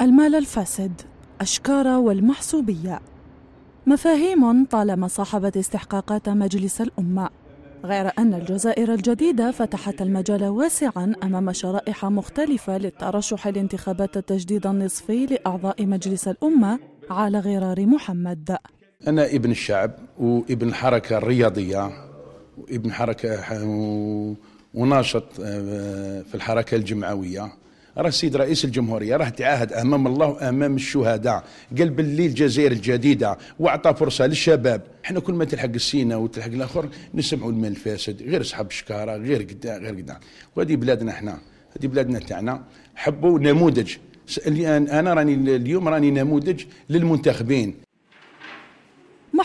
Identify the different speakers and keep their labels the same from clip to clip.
Speaker 1: المال الفاسد أشكار والمحسوبية مفاهيم طالما صاحبت استحقاقات مجلس الأمة غير أن الجزائر الجديدة فتحت المجال واسعا أمام شرائح مختلفة للترشح لانتخابات التجديد النصفي لأعضاء مجلس الأمة على غرار محمد
Speaker 2: أنا ابن الشعب وابن الحركة الرياضية وابن حركة وناشط آه، في الحركة الجمعوية راه السيد رئيس الجمهوريه راه تعاهد امام الله وامام الشهداء قال باللي الجزائر الجديده واعطى فرصه للشباب احنا كل ما تلحق السينا وتلحق الاخر نسمعوا المال الفاسد غير اصحاب الشكاره غير كدا غير كدا وهذه بلادنا احنا هذه بلادنا تاعنا حبوا نموذج انا راني اليوم راني نموذج للمنتخبين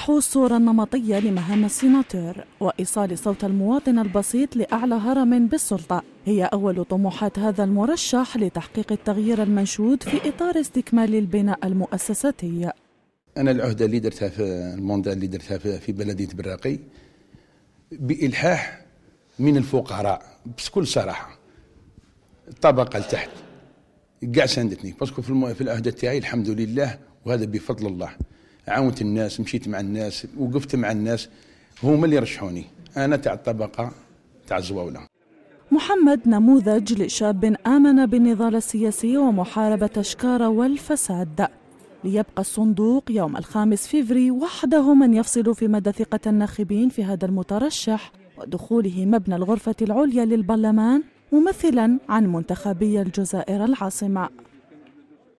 Speaker 1: منحوا الصورة النمطية لمهام السيناتور وإيصال صوت المواطن البسيط لأعلى هرم بالسلطة هي أول طموحات هذا المرشح لتحقيق التغيير المنشود في إطار استكمال البناء المؤسساتي
Speaker 2: أنا العهدة اللي درتها في الموندا اللي درتها في بلدية براقي بإلحاح من الفقراء بكل صراحة الطبقة لتحت كاع ساندتني باسكو في العهدة تاعي الحمد لله وهذا بفضل الله عاونت الناس مشيت مع الناس وقفت مع الناس هما اللي رشحوني انا تاع الطبقه تاع الزواوله
Speaker 1: محمد نموذج لشاب آمن بالنضال السياسي ومحاربة أشكار والفساد ليبقى الصندوق يوم الخامس فيفري وحده من يفصل في مدى ثقة الناخبين في هذا المترشح ودخوله مبنى الغرفة العليا للبرلمان ممثلا عن منتخبي الجزائر العاصمة